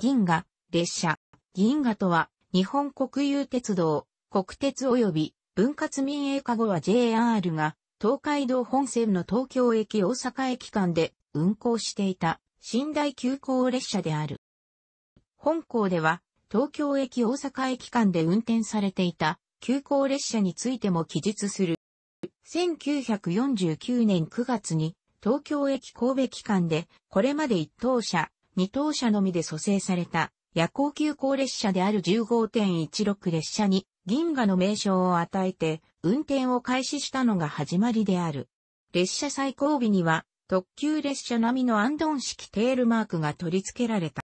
銀河、列車。銀河とは、日本国有鉄道、国鉄及び分割民営化後は JR が、東海道本線の東京駅大阪駅間で運行していた寝台急行列車である。本校では、東京駅大阪駅間で運転されていた急行列車についても記述する。1949年9月に東京駅神戸機関でこれまで一等車2等車のみで蘇生された夜行急行列車である15.16列車に銀河の名称を与えて運転を開始したのが始まりである。列車最後尾には特急列車並みのアンドン式テールマークが取り付けられた。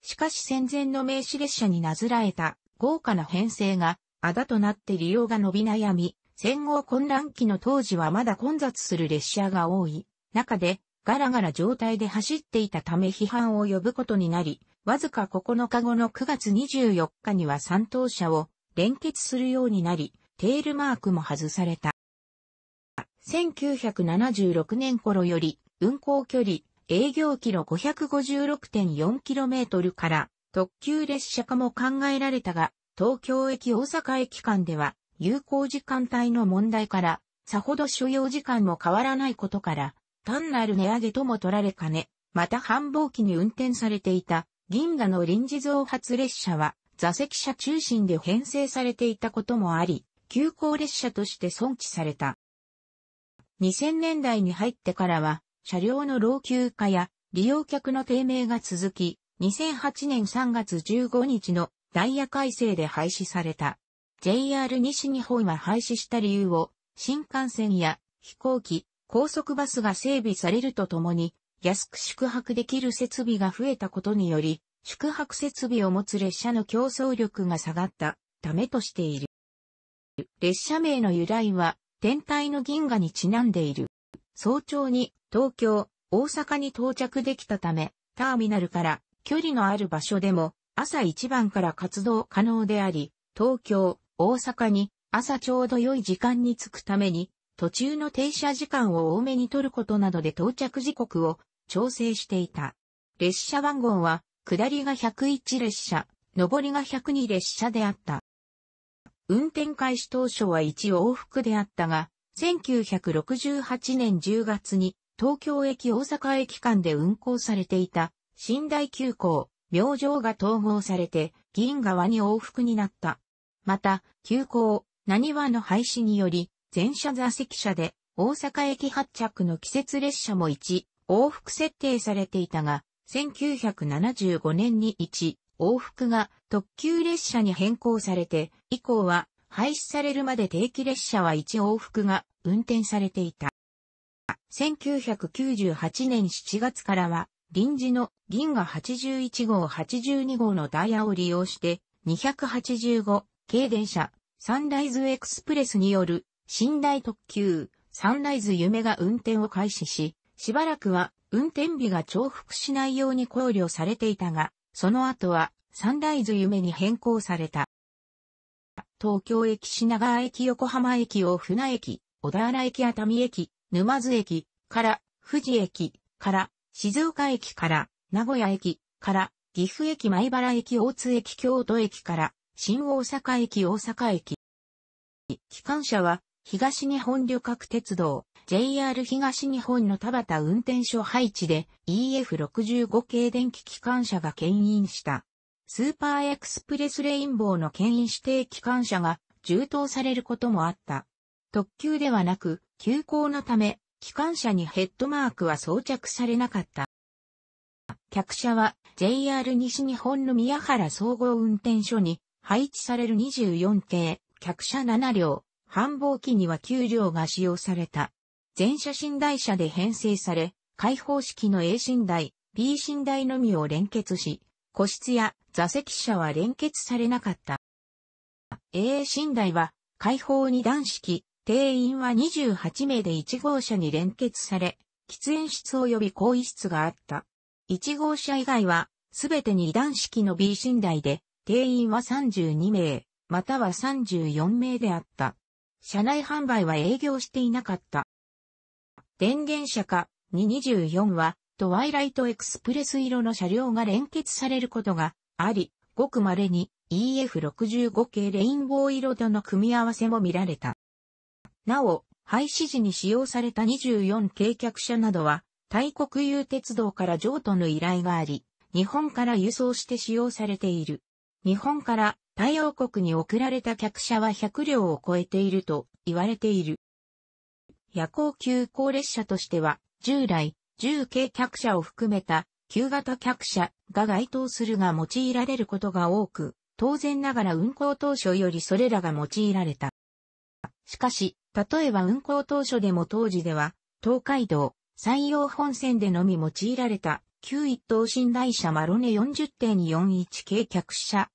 しかし戦前の名刺列車になずらえた豪華な編成があだとなって利用が伸び悩み、戦後混乱期の当時はまだ混雑する列車が多い中でガラガラ状態で走っていたため批判を呼ぶことになり、わずか9日後の9月24日には3等車を連結するようになり、テールマークも外された。1976年頃より運行距離営業キロ 556.4km から特急列車化も考えられたが、東京駅大阪駅間では有効時間帯の問題からさほど所要時間も変わらないことから単なる値上げとも取られかね、また繁忙期に運転されていた銀河の臨時増発列車は座席車中心で編成されていたこともあり、急行列車として存置された。2000年代に入ってからは、車両の老朽化や利用客の低迷が続き、2008年3月15日のダイヤ改正で廃止された。JR 西日本は廃止した理由を、新幹線や飛行機、高速バスが整備されるとともに、安く宿泊できる設備が増えたことにより、宿泊設備を持つ列車の競争力が下がったためとしている。列車名の由来は、天体の銀河にちなんでいる。早朝に東京、大阪に到着できたため、ターミナルから距離のある場所でも朝一番から活動可能であり、東京、大阪に朝ちょうど良い時間に着くために途中の停車時間を多めに取ることなどで到着時刻を調整していた。列車番号は、下りが101列車、上りが102列車であった。運転開始当初は1往復であったが、1968年10月に東京駅大阪駅間で運行されていた寝台急行、明星が統合されて銀河に往復になった。また、急行、何話の廃止により、全車座席車で、大阪駅発着の季節列車も1、往復設定されていたが、1975年に1、往復が特急列車に変更されて、以降は廃止されるまで定期列車は1往復が運転されていた。1998年7月からは、臨時の銀河81号82号のダイヤを利用して、285系電車サンライズエクスプレスによる寝台特急、サンライズ夢が運転を開始し、しばらくは運転日が重複しないように考慮されていたが、その後はサンライズ夢に変更された。東京駅品川駅横浜駅大船駅、小田原駅熱海駅、沼津駅から、富士駅から、静岡駅から、名古屋駅から、岐阜駅米原駅大津駅京都駅から、新大阪駅大阪駅。機関車は東日本旅客鉄道 JR 東日本の田端運転所配置で EF65 系電気機関車が牽引した。スーパーエクスプレスレインボーの牽引指定機関車が充当されることもあった。特急ではなく、急行のため、機関車にヘッドマークは装着されなかった。客車は JR 西日本の宮原総合運転所に配置される24系、客車7両、繁忙期には給料が使用された。全車寝台車で編成され、開放式の A 寝台、B 寝台のみを連結し、個室や座席車は連結されなかった。A 寝台は開放2段式、定員は28名で1号車に連結され、喫煙室及び更衣室があった。1号車以外は、すべて2段式の B 寝台で、定員は32名、または34名であった。車内販売は営業していなかった。電源車か224は、トワイライトエクスプレス色の車両が連結されることがあり、ごく稀に EF65 系レインボー色との組み合わせも見られた。なお、廃止時に使用された24系客車などは、大国有鉄道から譲渡の依頼があり、日本から輸送して使用されている。日本から太陽国に送られた客車は100両を超えていると言われている。夜行急行列車としては、従来、重軽客車を含めた旧型客車が該当するが用いられることが多く、当然ながら運行当初よりそれらが用いられた。しかし、例えば運行当初でも当時では、東海道、山陽本線でのみ用いられた、旧一等寝台車マロネ40.41系客車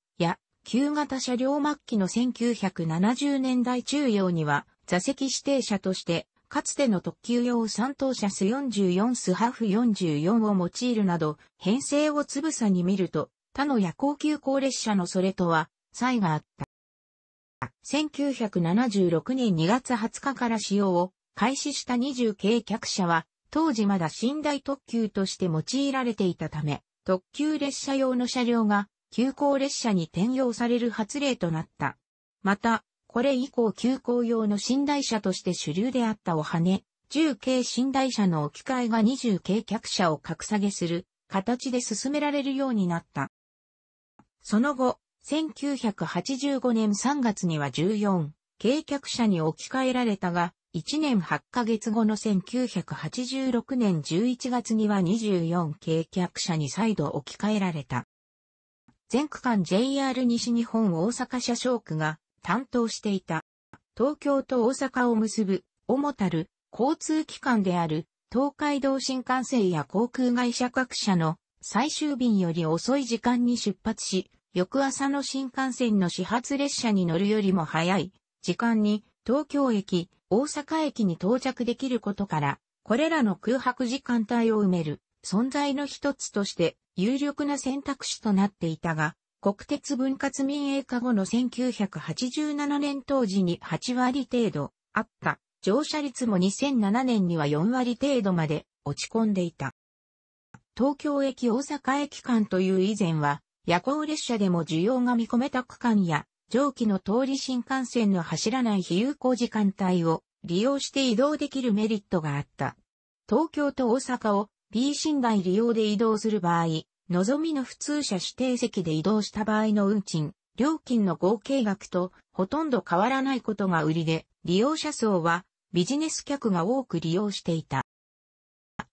旧型車両末期の1970年代中央には、座席指定車として、かつての特急用3等車ス44スハフ44を用いるなど、編成をつぶさに見ると、他の夜行急行列車のそれとは、差異があった。1976年2月20日から使用を開始した20系客車は、当時まだ寝台特急として用いられていたため、特急列車用の車両が急行列車に転用される発令となった。また、これ以降急行用の寝台車として主流であったおはね、10系寝台車の置き換えが20軽客車を格下げする形で進められるようになった。その後、1985年3月には14、軽客車に置き換えられたが、1年8ヶ月後の1986年11月には24軽客車に再度置き換えられた。全区間 JR 西日本大阪車掌区が担当していた。東京と大阪を結ぶ、主たる交通機関である東海道新幹線や航空会社各社の最終便より遅い時間に出発し、翌朝の新幹線の始発列車に乗るよりも早い時間に東京駅、大阪駅に到着できることから、これらの空白時間帯を埋める存在の一つとして有力な選択肢となっていたが、国鉄分割民営化後の1987年当時に8割程度あった乗車率も2007年には4割程度まで落ち込んでいた。東京駅大阪駅間という以前は夜行列車でも需要が見込めた区間や上記の通り新幹線の走らない非有効時間帯を利用して移動できるメリットがあった。東京と大阪を B 寝台利用で移動する場合、望みの普通車指定席で移動した場合の運賃、料金の合計額とほとんど変わらないことが売りで、利用者層はビジネス客が多く利用していた。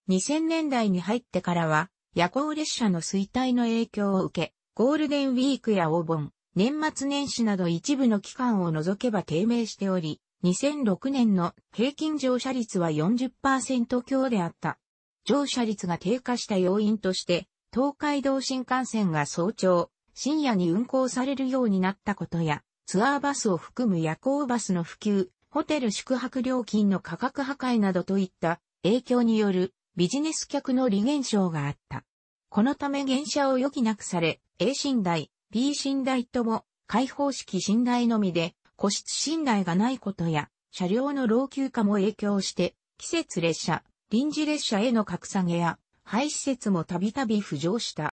2000年代に入ってからは、夜行列車の衰退の影響を受け、ゴールデンウィークやお盆、年末年始など一部の期間を除けば低迷しており、2006年の平均乗車率は40%強であった。乗車率が低下した要因として、東海道新幹線が早朝、深夜に運行されるようになったことや、ツアーバスを含む夜行バスの普及、ホテル宿泊料金の価格破壊などといった影響によるビジネス客の利減少があった。このため減車を余儀なくされ、A 寝台、B 寝台とも開放式寝台のみで個室寝台がないことや、車両の老朽化も影響して、季節列車、臨時列車への格下げや、廃止説もたびたび浮上した。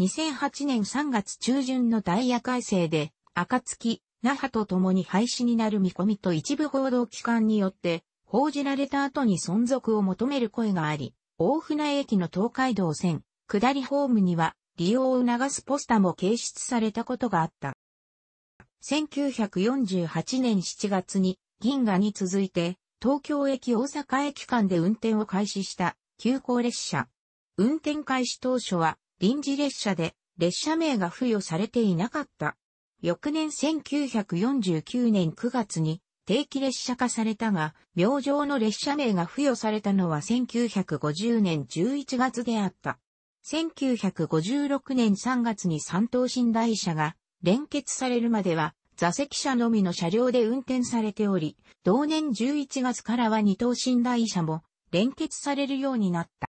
2008年3月中旬のダイヤ改正で、暁、那覇と共に廃止になる見込みと一部報道機関によって報じられた後に存続を求める声があり、大船駅の東海道線、下りホームには利用を促すポスターも掲出されたことがあった。1948年7月に銀河に続いて東京駅大阪駅間で運転を開始した急行列車運転開始当初は臨時列車で列車名が付与されていなかった。翌年1949年9月に定期列車化されたが、明星の列車名が付与されたのは1950年11月であった。1956年3月に三等寝台車が連結されるまでは座席車のみの車両で運転されており、同年11月からは二等寝台車も連結されるようになった。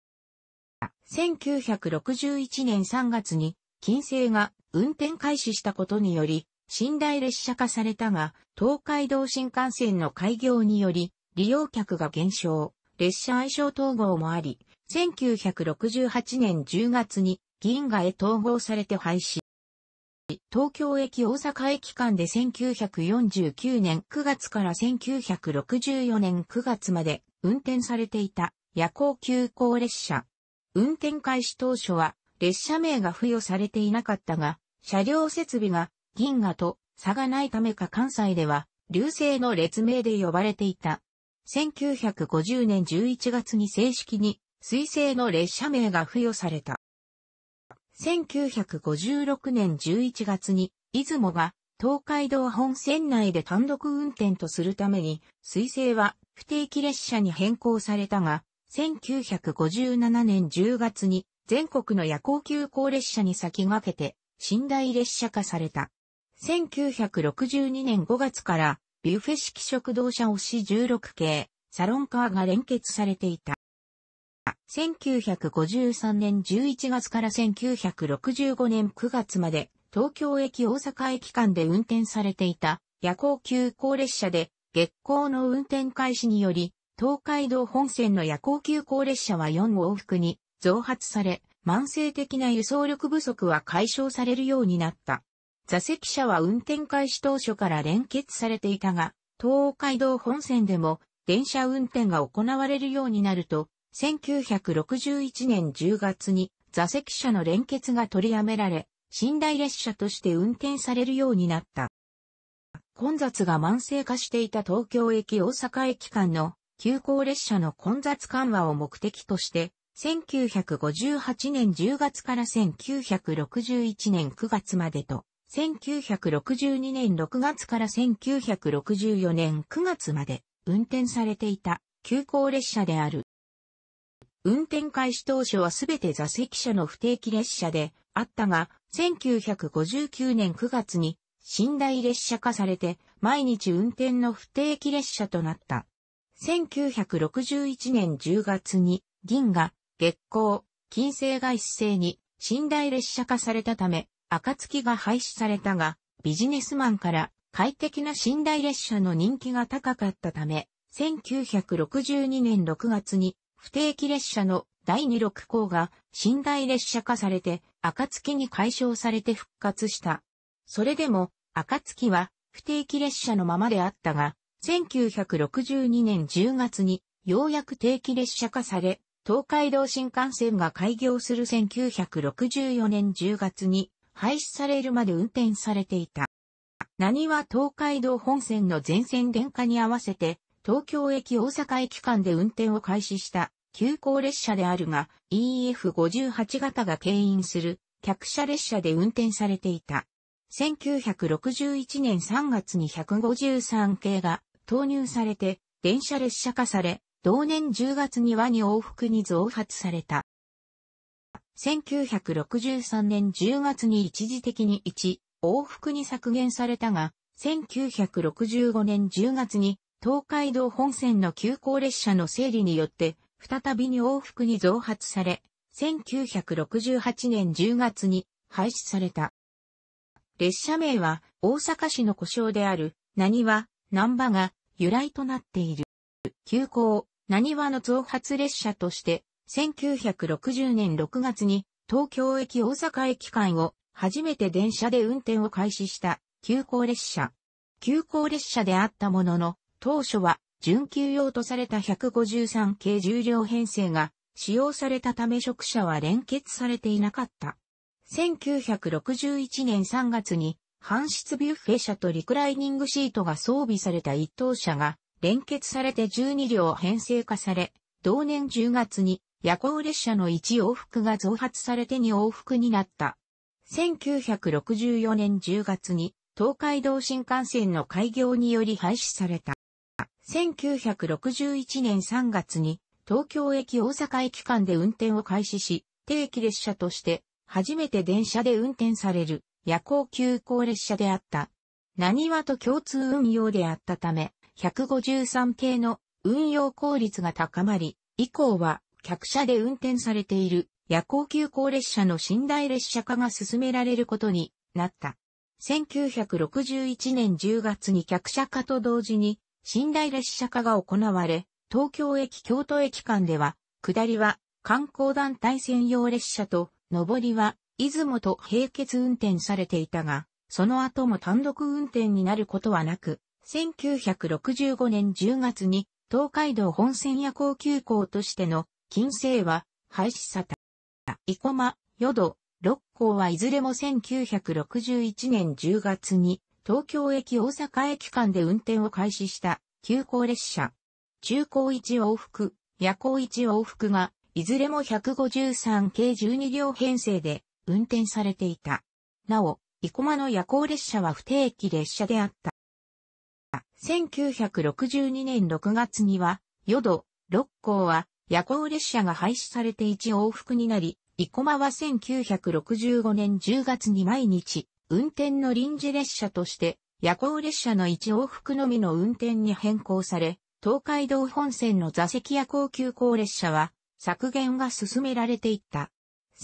1961年3月に、金星が運転開始したことにより、寝台列車化されたが、東海道新幹線の開業により、利用客が減少、列車愛称統合もあり、1968年10月に銀河へ統合されて廃止。東京駅大阪駅間で1949年9月から1964年9月まで運転されていた夜行急行列車運転開始当初は列車名が付与されていなかったが、車両設備が銀河と差がないためか関西では流星の列名で呼ばれていた。1950年11月に正式に水星の列車名が付与された。1956年11月に出雲が東海道本線内で単独運転とするために、水星は不定期列車に変更されたが、1957年10月に全国の夜行急行列車に先駆けて寝台列車化された。1962年5月からビュッフェ式食堂車押し16系サロンカーが連結されていた。1953年11月から1965年9月まで東京駅大阪駅間で運転されていた夜行急行列車で月光の運転開始により東海道本線の夜行急行列車は4往復に増発され、慢性的な輸送力不足は解消されるようになった。座席車は運転開始当初から連結されていたが、東海道本線でも電車運転が行われるようになると、1961年10月に座席車の連結が取りやめられ、寝台列車として運転されるようになった。混雑が慢性化していた東京駅大阪駅間の急行列車の混雑緩和を目的として、1958年10月から1961年9月までと、1962年6月から1964年9月まで運転されていた急行列車である。運転開始当初はすべて座席車の不定期列車であったが、1959年9月に寝台列車化されて毎日運転の不定期列車となった。1961年10月に銀河、月光、金星が一斉に寝台列車化されたため、暁が廃止されたが、ビジネスマンから快適な寝台列車の人気が高かったため、1962年6月に不定期列車の第26号が寝台列車化されて、暁に解消されて復活した。それでも、暁は不定期列車のままであったが、1962年10月にようやく定期列車化され、東海道新幹線が開業する1964年10月に廃止されるまで運転されていた。何は東海道本線の全線電化に合わせて、東京駅大阪駅間で運転を開始した急行列車であるが EF58 型が牽引する客車列車で運転されていた。1961年3月に153系が投入されて、電車列車化され、同年10月にワニ往復に増発された。1963年10月に一時的に1往復に削減されたが、1965年10月に東海道本線の急行列車の整理によって再びに往復に増発され、1968年10月に廃止された。列車名は大阪市の故障である、何は、南波が由来となっている。急行、何話の増発列車として、1960年6月に東京駅大阪駅間を初めて電車で運転を開始した急行列車。急行列車であったものの、当初は準急用とされた153系重量編成が使用されたため職者は連結されていなかった。1961年3月に搬出ビュッフェ車とリクライニングシートが装備された一等車が連結されて12両編成化され、同年10月に夜行列車の1往復が増発されて2往復になった。1964年10月に東海道新幹線の開業により廃止された。1961年3月に東京駅大阪駅間で運転を開始し、定期列車として初めて電車で運転される。夜行急行列車であった。何はと共通運用であったため、153系の運用効率が高まり、以降は客車で運転されている夜行急行列車の寝台列車化が進められることになった。1961年10月に客車化と同時に寝台列車化が行われ、東京駅京都駅間では、下りは観光団体専用列車と、上りは出雲と並結運転されていたが、その後も単独運転になることはなく、1965年10月に東海道本線夜行急行としての金星は廃止された。生駒、淀、六甲はいずれも1961年10月に東京駅大阪駅間で運転を開始した急行列車。中高一往復、夜行一往復がいずれも153系12両編成で運転されていた。なお、生駒の夜行列車は不定期列車であった。1962年6月には、淀、六甲は夜行列車が廃止されて一往復になり、生駒は1965年10月に毎日、運転の臨時列車として、夜行列車の一往復のみの運転に変更され、東海道本線の座席夜行急行列車は削減が進められていった。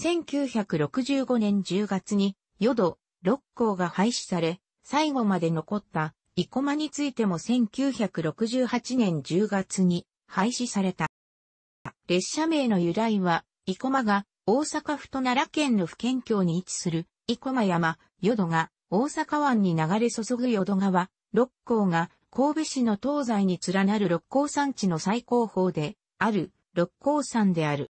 1965年10月に、淀、六校が廃止され、最後まで残った、生駒についても1968年10月に廃止された。列車名の由来は、生駒が大阪府と奈良県の府県境に位置する生駒山、淀が大阪湾に流れ注ぐ淀川、六甲が神戸市の東西に連なる六甲山地の最高峰である六甲山である。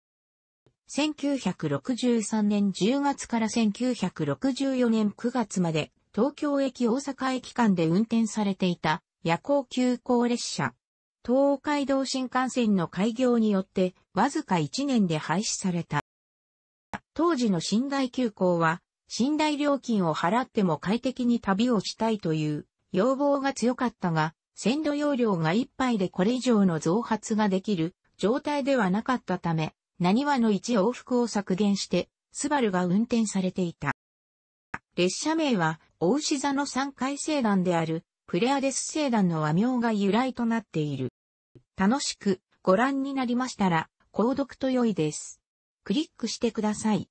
1963年10月から1964年9月まで東京駅大阪駅間で運転されていた夜行急行列車。東海道新幹線の開業によってわずか1年で廃止された。当時の寝台急行は寝台料金を払っても快適に旅をしたいという要望が強かったが、線路容量が一杯でこれ以上の増発ができる状態ではなかったため、何話の1往復を削減して、スバルが運転されていた。列車名は、大牛座の3回星団である、プレアデス星団の和名が由来となっている。楽しくご覧になりましたら、購読と良いです。クリックしてください。